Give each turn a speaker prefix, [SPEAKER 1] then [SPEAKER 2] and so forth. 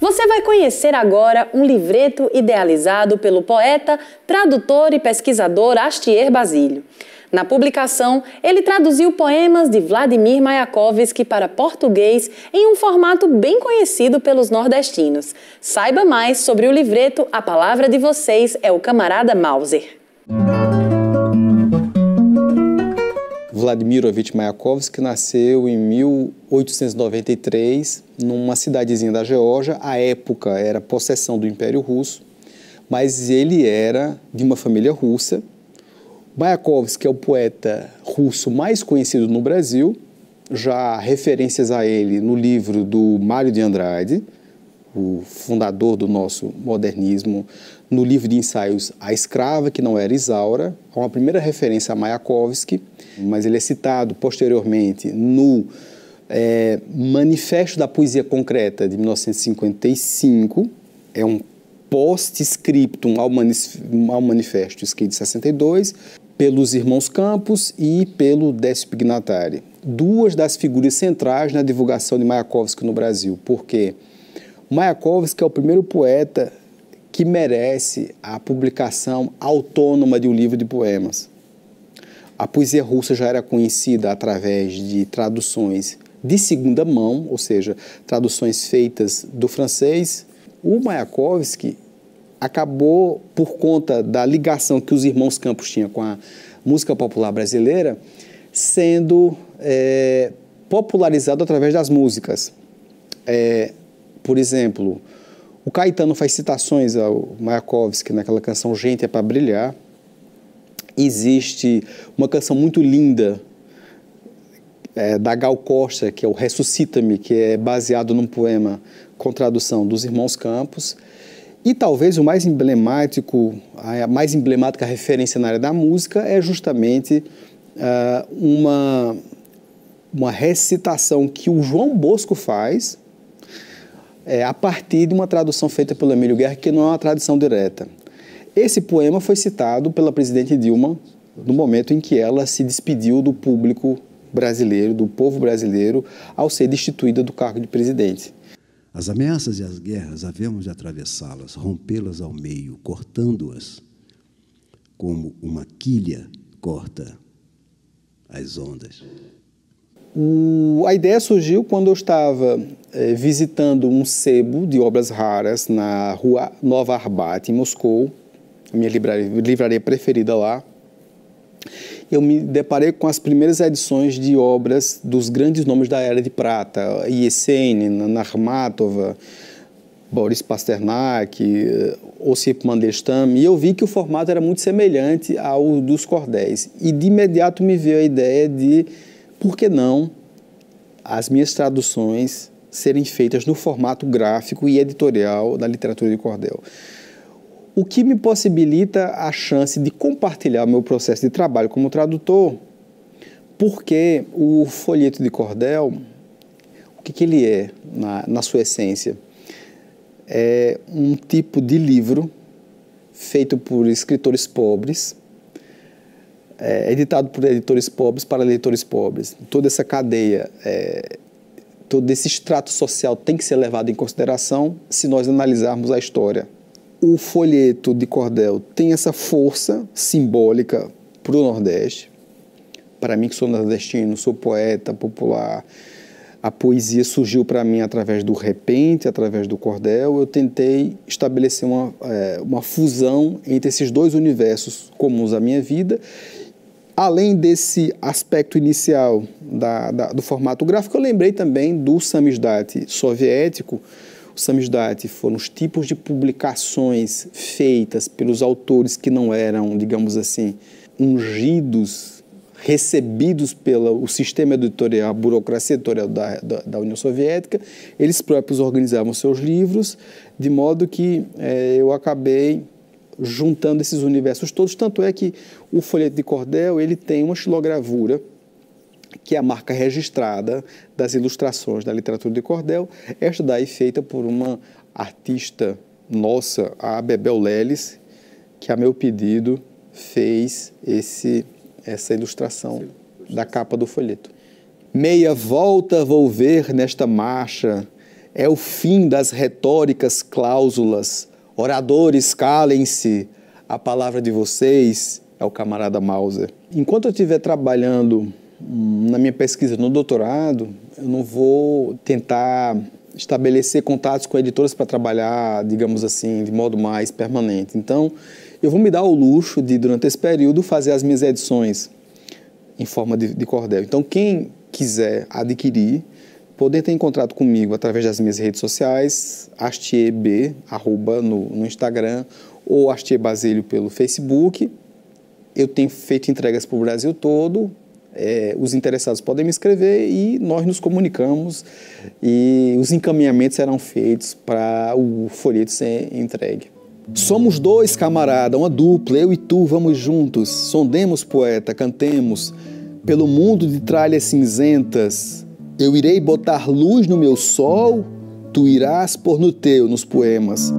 [SPEAKER 1] Você vai conhecer agora um livreto idealizado pelo poeta, tradutor e pesquisador Astier Basílio. Na publicação, ele traduziu poemas de Vladimir Mayakovsky para português em um formato bem conhecido pelos nordestinos. Saiba mais sobre o livreto A Palavra de Vocês é o Camarada Mauser. Vladimirovich Mayakovsky nasceu em 1893 numa cidadezinha da Geórgia. A época era possessão do Império Russo, mas ele era de uma família russa. Mayakovsky é o poeta russo mais conhecido no Brasil. Já há referências a ele no livro do Mário de Andrade, o fundador do nosso modernismo, no livro de ensaios A Escrava, que não era Isaura, há uma primeira referência a Mayakovsky, mas ele é citado posteriormente no é, Manifesto da Poesia Concreta de 1955, é um post-scriptum ao, manif ao manifesto escrito em 62, pelos irmãos Campos e pelo Décio Pignatari. Duas das figuras centrais na divulgação de Mayakovsky no Brasil, porque Mayakovsky é o primeiro poeta que merece a publicação autônoma de um livro de poemas. A poesia russa já era conhecida através de traduções de segunda mão, ou seja, traduções feitas do francês. O Mayakovsky acabou, por conta da ligação que os irmãos Campos tinham com a música popular brasileira, sendo é, popularizado através das músicas. É, por exemplo, o Caetano faz citações ao Mayakovsky naquela canção Gente é para Brilhar. Existe uma canção muito linda é, da Gal Costa, que é o Ressuscita-me, que é baseado num poema com tradução dos Irmãos Campos. E talvez o mais emblemático, a mais emblemática referência na área da música é justamente uh, uma, uma recitação que o João Bosco faz é, a partir de uma tradução feita pelo Emílio Guerra, que não é uma tradução direta. Esse poema foi citado pela presidente Dilma no momento em que ela se despediu do público brasileiro, do povo brasileiro, ao ser destituída do cargo de presidente. As ameaças e as guerras havemos de atravessá-las, rompê-las ao meio, cortando-as como uma quilha corta as ondas. O, a ideia surgiu quando eu estava eh, visitando um sebo de obras raras na rua Nova Arbat, em Moscou, a minha livraria, livraria preferida lá. Eu me deparei com as primeiras edições de obras dos grandes nomes da Era de Prata, Yesenin, Narmatova, Boris Pasternak, eh, Ossip Mandelstam, e eu vi que o formato era muito semelhante ao dos cordéis. E de imediato me veio a ideia de por que não as minhas traduções serem feitas no formato gráfico e editorial da literatura de cordel? O que me possibilita a chance de compartilhar o meu processo de trabalho como tradutor, porque o folheto de cordel, o que, que ele é na, na sua essência? É um tipo de livro feito por escritores pobres é editado por editores pobres para leitores pobres. Toda essa cadeia, é, todo esse extrato social tem que ser levado em consideração se nós analisarmos a história. O folheto de cordel tem essa força simbólica para o Nordeste. Para mim, que sou nordestino, sou poeta popular, a poesia surgiu para mim através do repente, através do cordel. Eu tentei estabelecer uma, é, uma fusão entre esses dois universos comuns à minha vida Além desse aspecto inicial da, da, do formato gráfico, eu lembrei também do samizdat soviético. O samizdat foram os tipos de publicações feitas pelos autores que não eram, digamos assim, ungidos, recebidos pelo sistema editorial, a burocracia editorial da, da, da União Soviética. Eles próprios organizavam seus livros, de modo que é, eu acabei juntando esses universos todos. Tanto é que o folheto de cordel ele tem uma xilogravura que é a marca registrada das ilustrações da literatura de cordel. Esta daí feita por uma artista nossa, a Bebel Leles, que a meu pedido fez esse essa ilustração da capa do folheto. Meia volta vou ver nesta marcha é o fim das retóricas cláusulas Oradores, calem-se, a palavra de vocês é o camarada Mauser. Enquanto eu estiver trabalhando hum, na minha pesquisa no doutorado, eu não vou tentar estabelecer contatos com editoras para trabalhar, digamos assim, de modo mais permanente. Então, eu vou me dar o luxo de, durante esse período, fazer as minhas edições em forma de, de cordel. Então, quem quiser adquirir, poder ter encontrado comigo através das minhas redes sociais, astieb, arroba no, no Instagram, ou astiebasilho pelo Facebook. Eu tenho feito entregas para o Brasil todo, é, os interessados podem me escrever e nós nos comunicamos e os encaminhamentos serão feitos para o folheto ser entregue. Somos dois, camarada, uma dupla, eu e tu, vamos juntos. Sondemos, poeta, cantemos pelo mundo de tralhas cinzentas eu irei botar luz no meu sol, tu irás pôr no teu, nos poemas.